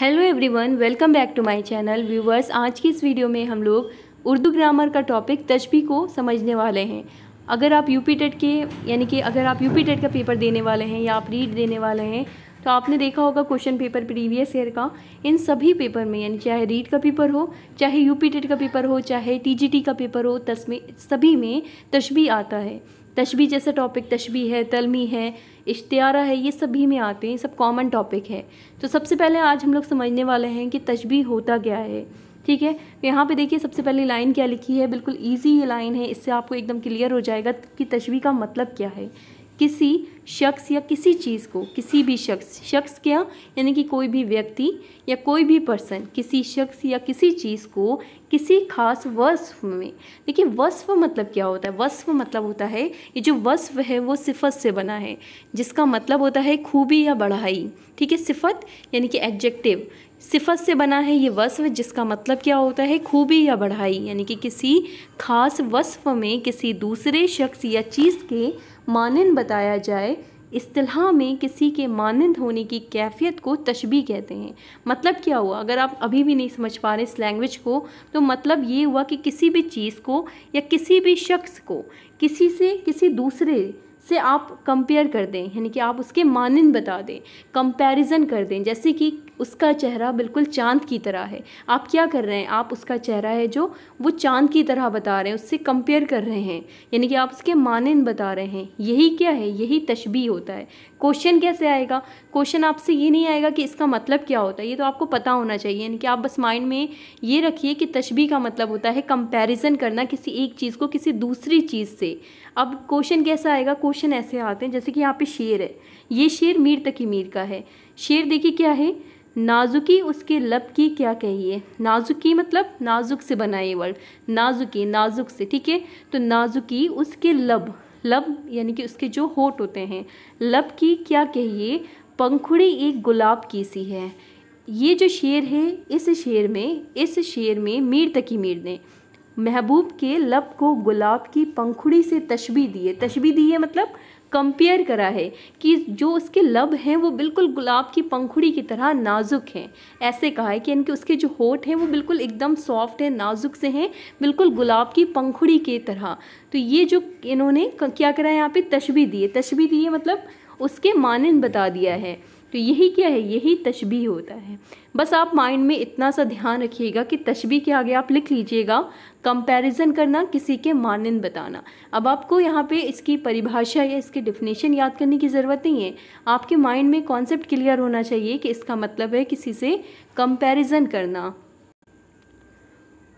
hello everyone welcome back to my channel viewers आज की इस वीडियो में हम लोग उर्दू ग्रामर का टॉपिक तशबी को समझने वाले हैं अगर आप यूपी टेट के यानी कि अगर आप यूपी टेट का पेपर देने वाले हैं या आप रीड देने वाले हैं तो आपने देखा होगा क्वेश्चन पेपर प्रीवियस ईयर का इन सभी पेपर में यानी चाहे रीड का पेपर हो चाहे यूपी टेट का पेपर हो चाहे टीजीटी का पेपर हो तस्में सभी में तशबी आता है तशबी जैसा टॉपिक तशबी है तलमी है इश्तारा है ये सभी में आते हैं ये सब कॉमन टॉपिक है तो सबसे पहले आज हम लोग समझने वाले हैं कि तशबी होता क्या है ठीक है तो यहाँ पे देखिए सबसे पहले लाइन क्या लिखी है बिल्कुल इजी ये लाइन है इससे आपको एकदम क्लियर हो जाएगा कि तशबी का मतलब क्या है किसी शख्स या किसी चीज़ को किसी भी शख्स शख्स क्या यानी कि कोई भी व्यक्ति या कोई भी पर्सन किसी शख्स या किसी चीज़ को किसी खास वस्फ में देखिए वस्फ मतलब क्या होता है वस्फ मतलब होता है ये जो वस्फ है वो सिफत से बना है जिसका मतलब होता है खूबी या बढ़ाई ठीक है सिफत यानी कि एडजेक्टिव सिफत से बना है ये वस्फ जिसका मतलब क्या होता है खूबी या बढ़ाई यानी कि किसी खास वस्फ में किसी दूसरे शख्स या चीज़ के मानंद बताया जाए असलाह में किसी के मानंद होने की कैफियत को तशबी कहते हैं मतलब क्या हुआ अगर आप अभी भी नहीं समझ पा रहे इस लैंग्वेज को तो मतलब ये हुआ कि किसी भी चीज़ को या किसी भी शख्स को किसी से किसी दूसरे से आप कंपेयर कर दें यानी कि आप उसके मानन बता दें कंपैरिजन कर दें जैसे कि उसका चेहरा बिल्कुल चांद की तरह है आप क्या कर रहे हैं आप उसका चेहरा है जो वो चांद की तरह बता रहे हैं उससे कंपेयर कर रहे हैं यानी कि आप उसके मानन बता रहे हैं यही क्या है यही तशबी होता है क्वेश्चन कैसे आएगा क्वेश्चन आपसे ये नहीं आएगा कि इसका मतलब क्या होता है ये तो आपको पता होना चाहिए यानी कि आप बस माइंड में ये रखिए कि तशबी का मतलब होता है कंपेरिजन करना किसी एक चीज़ को किसी दूसरी चीज़ से अब क्वेश्चन कैसा आएगा क्वेश्चन क्वेश्चन ऐसे आते हैं जैसे कि यहाँ पे शेर है ये शेर मीर तकी मीर का है शेर देखिए क्या है नाजुकी उसके लब की क्या कहिए नाजुकी मतलब नाजुक से बना ये वर्ड नाजुकी नाजुक से ठीक है तो नाजुकी उसके लब लब यानी कि उसके जो होठ होते हैं लब की क्या कहिए पंखुड़ी एक गुलाब की सी है ये जो शेर है इस शेर में इस शेर में मीर तकी मीर ने महबूब के लब को गुलाब की पंखुड़ी से तशबी दी है तशबी दी है मतलब कंपेयर करा है कि जो उसके लब हैं वो बिल्कुल गुलाब की पंखुड़ी की तरह नाजुक हैं ऐसे कहा है कि इनके उसके जो होठ हैं वो बिल्कुल एकदम सॉफ्ट हैं नाजुक से हैं बिल्कुल गुलाब की पंखुड़ी की तरह तो ये जो इन्होंने क्या करा है यहाँ पे तशबी दी है तशबी दी है मतलब उसके मानन बता दिया है तो यही क्या है यही तशबी होता है बस आप माइंड में इतना सा ध्यान रखिएगा कि तशबी के आगे आप लिख लीजिएगा कंपैरिजन करना किसी के मानंद बताना अब आपको यहाँ पे इसकी परिभाषा या इसके डिफिनेशन याद करने की ज़रूरत नहीं है आपके माइंड में कॉन्सेप्ट क्लियर होना चाहिए कि इसका मतलब है किसी से कंपैरिजन करना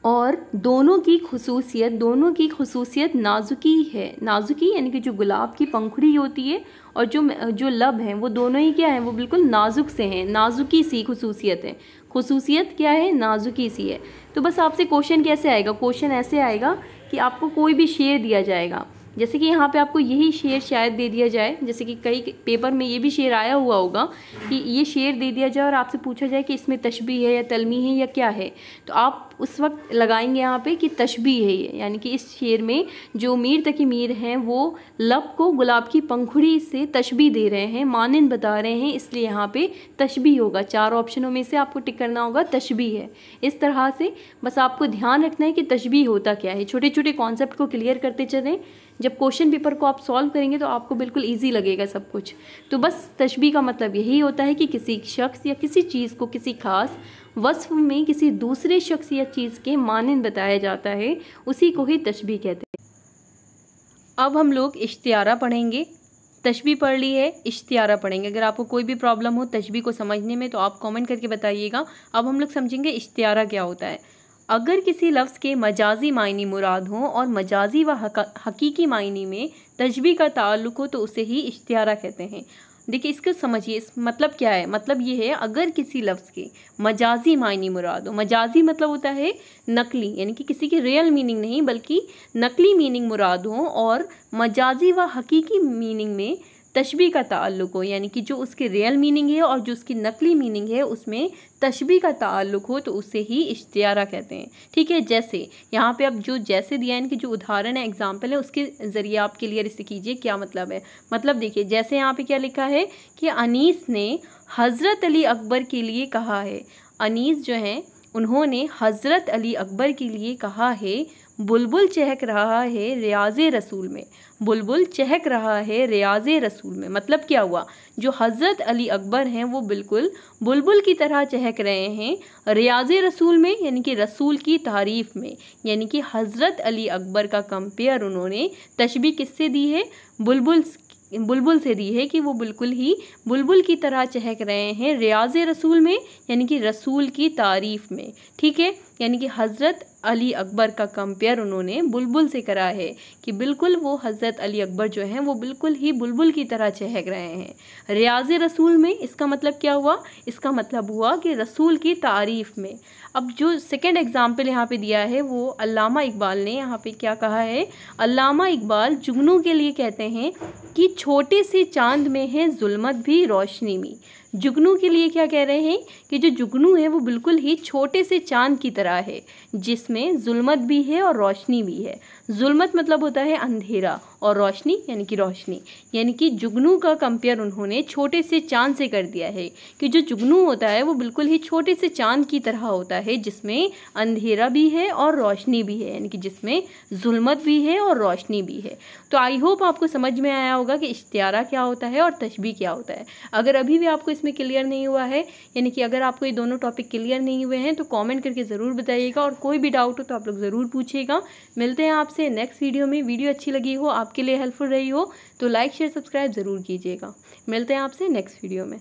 और दोनों की खसूसियत दोनों की खसूसियत नाजुकी है नाजुकी यानी कि जो गुलाब की पंखुड़ी होती है और जो जो लब हैं वो दोनों ही क्या हैं वो बिल्कुल नाजुक से हैं नाजुकी सी खसूसियत है खसूसियत क्या है नाजुकी सी है तो बस आपसे क्वेश्चन कैसे आएगा क्वेश्चन ऐसे आएगा कि आपको कोई भी शेयर दिया जाएगा जैसे कि यहाँ पे आपको यही शेयर शायद दे दिया जाए जैसे कि कई पेपर में ये भी शेयर आया हुआ होगा कि ये शेयर दे दिया जाए और आपसे पूछा जाए कि इसमें तशबी है या तलमी है या क्या है तो आप उस वक्त लगाएंगे यहाँ पे कि तशबी है ये यानी कि इस शेर में जो मीर तकी मीर हैं वो लब को गुलाब की पंखुड़ी से तशबी दे रहे हैं मानन बता रहे हैं इसलिए यहाँ पे तशबी होगा चार ऑप्शनों में से आपको टिक करना होगा तशबी है इस तरह से बस आपको ध्यान रखना है कि तशबी होता क्या है छोटे छोटे कॉन्सेप्ट को क्लियर करते चलें जब क्वेश्चन पेपर को आप सॉल्व करेंगे तो आपको बिल्कुल ईजी लगेगा सब कुछ तो बस तशबी का मतलब यही होता है कि किसी शख्स या किसी चीज़ को किसी खास वस्फ में किसी दूसरे शख्स या चीज़ के मानंद बताया जाता है उसी को ही तशबी कहते हैं अब हम लोग इश्तियारा पढ़ेंगे तशबी पढ़ ली है इश्तियारा पढ़ेंगे अगर आपको कोई भी प्रॉब्लम हो तशबी को समझने में तो आप कमेंट करके बताइएगा अब हम लोग समझेंगे इश्तियारा क्या होता है अगर किसी लफ्ज़ के मजाजी मायने मुराद हों और मजाजी व हकीकी मायने में तशबी का ताल्लुक हो तो उसे ही इश्तियारा कहते हैं देखिए इसको समझिए इस मतलब क्या है मतलब ये है अगर किसी लफ्ज़ के मजाजी मायने मुराद हो मजाजी मतलब होता है नकली यानी कि किसी की रियल मीनिंग नहीं बल्कि नकली मीनिंग मुराद हो और मजाजी व हकीकी मीनिंग में तशबी का ताल्लुक हो यानी कि जो उसकी रियल मीनिंग है और जो उसकी नकली मीनिंग है उसमें तशबी का ताल्लुक हो तो उसे ही इश्तियारा कहते हैं ठीक है जैसे यहाँ पे आप जो जैसे दिया है इनके जो उदाहरण है एग्जाम्पल है उसके ज़रिए आप क्लियर इसे कीजिए क्या मतलब है मतलब देखिए जैसे यहाँ पे क्या लिखा है कि अनीस ने हज़रत अली अकबर के लिए कहा है अनीस जो हैं उन्होंने हज़रत अली अकबर के लिए कहा है बुलबुल चहक रहा है रियाज रसूल में बुलबुल चहक रहा है रियाज रसूल में मतलब क्या हुआ जो हज़रत अली अकबर हैं वो बिल्कुल बुलबुल की तरह चहक रहे हैं रियाज रसूल में यानी कि रसूल की तारीफ़ में यानी कि हज़रत अली अकबर का कंपेयर उन्होंने तशबी किससे दी है बुलबुल बुलबुल से दी है कि वो बिल्कुल ही बुलबुल की तरह चहक रहे हैं रियाज रसूल में यानी कि रसूल की तारीफ़ में ठीक है यानी कि हज़रत अली अकबर का कंपेयर उन्होंने बुलबुल से करा है कि बिल्कुल वो हज़रत अली अकबर जो हैं वो बिल्कुल ही बुलबुल की तरह चहक रहे हैं रियाज रसूल में इसका मतलब क्या हुआ इसका मतलब हुआ कि रसूल की तारीफ़ में अब जो सेकेंड एग्ज़ाम्पल यहाँ पे दिया है वो अलामा इकबाल ने यहाँ पे क्या कहा है अलामा इकबाल जुगनू के लिए कहते हैं कि छोटे से चांद में है जुल्मत भी रोशनी में जुगनू के लिए क्या कह रहे हैं कि जो जुगनू है वो बिल्कुल ही छोटे से चांद की तरह है जिसमें जुलमत भी है और रोशनी भी है जुलमत मतलब होता है अंधेरा और रोशनी यानी कि रोशनी यानी कि जुगनू का कंपेयर उन्होंने छोटे से चांद से कर दिया है कि जो जुगनू होता है वो बिल्कुल ही छोटे से चांद की तरह होता है जिसमें अंधेरा भी है और रोशनी भी है यानी कि जिसमें जुलमत भी है और रोशनी भी है तो आई होप आपको समझ में आया होगा कि इश्तियारा क्या होता है और तशबी क्या होता है अगर अभी भी आपको इस इसमें क्लियर नहीं हुआ है यानी कि अगर आपको ये दोनों टॉपिक क्लियर नहीं हुए हैं तो कॉमेंट करके ज़रूर बताइएगा और कोई भी डाउट हो तो आप लोग ज़रूर पूछिएगा मिलते हैं आपसे नेक्स्ट वीडियो में वीडियो अच्छी लगी हो आपके लिए हेल्पफुल रही हो तो लाइक शेयर सब्सक्राइब ज़रूर कीजिएगा मिलते हैं आपसे नेक्स्ट वीडियो में